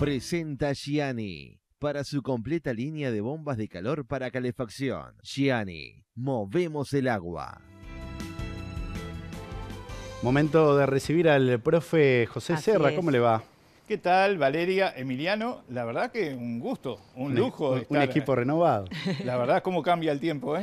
Presenta Gianni. Para su completa línea de bombas de calor para calefacción, Gianni, movemos el agua. Momento de recibir al profe José Serra, ¿cómo le va? ¿Qué tal, Valeria, Emiliano? La verdad que un gusto, un lujo. Un, equipo eh, renovado. La verdad, cómo cambia el tiempo, ¿eh?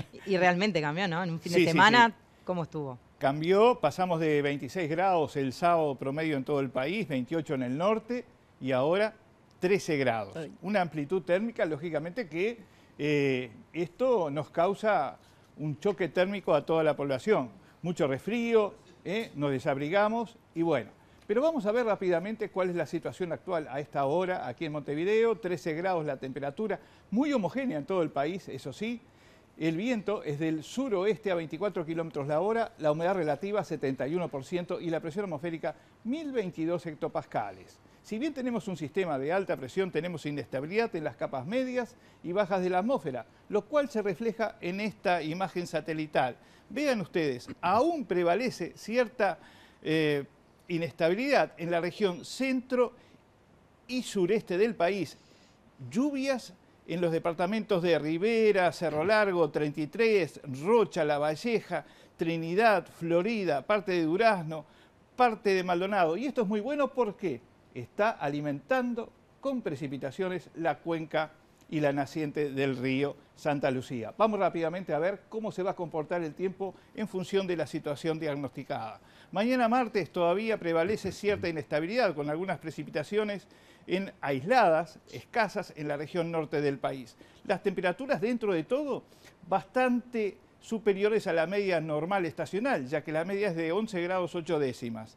y realmente cambió, ¿no? En un fin de semana, ¿cómo estuvo? Cambió, pasamos de 26 grados el sábado promedio en todo el país, 28 en el norte y ahora 13 grados. Una amplitud térmica, lógicamente, que eh, esto nos causa un choque térmico a toda la población. Mucho resfrío, eh, nos desabrigamos y bueno. Pero vamos a ver rápidamente cuál es la situación actual a esta hora aquí en Montevideo. 13 grados la temperatura, muy homogénea en todo el país, eso sí. El viento es del suroeste a 24 kilómetros la hora, la humedad relativa 71% y la presión atmosférica 1022 hectopascales. Si bien tenemos un sistema de alta presión, tenemos inestabilidad en las capas medias y bajas de la atmósfera, lo cual se refleja en esta imagen satelital. Vean ustedes, aún prevalece cierta eh, inestabilidad en la región centro y sureste del país. Lluvias en los departamentos de Rivera, Cerro Largo, 33, Rocha, La Valleja, Trinidad, Florida, parte de Durazno, parte de Maldonado. Y esto es muy bueno porque está alimentando con precipitaciones la cuenca y la naciente del río Santa Lucía. Vamos rápidamente a ver cómo se va a comportar el tiempo en función de la situación diagnosticada. Mañana martes todavía prevalece cierta inestabilidad con algunas precipitaciones en aisladas, escasas en la región norte del país. Las temperaturas dentro de todo bastante superiores a la media normal estacional, ya que la media es de 11 grados 8 décimas.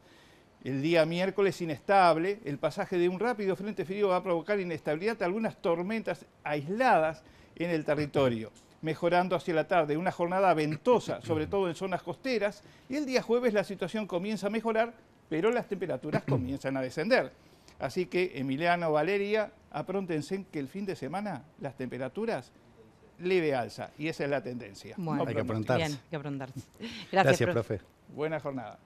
El día miércoles inestable, el pasaje de un rápido frente frío va a provocar inestabilidad de algunas tormentas aisladas en el territorio, mejorando hacia la tarde. Una jornada ventosa, sobre todo en zonas costeras, y el día jueves la situación comienza a mejorar, pero las temperaturas comienzan a descender. Así que, Emiliano, Valeria, apróntense que el fin de semana las temperaturas leve alza, y esa es la tendencia. hay que Bien, que aprontarse. Gracias, Gracias profe. Buena jornada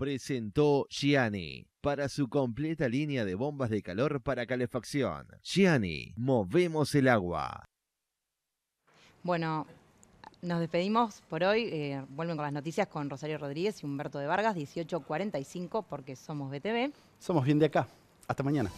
presentó Gianni para su completa línea de bombas de calor para calefacción. Gianni, movemos el agua. Bueno, nos despedimos por hoy. Eh, vuelven con las noticias con Rosario Rodríguez y Humberto de Vargas, 18.45, porque somos BTV. Somos bien de acá. Hasta mañana.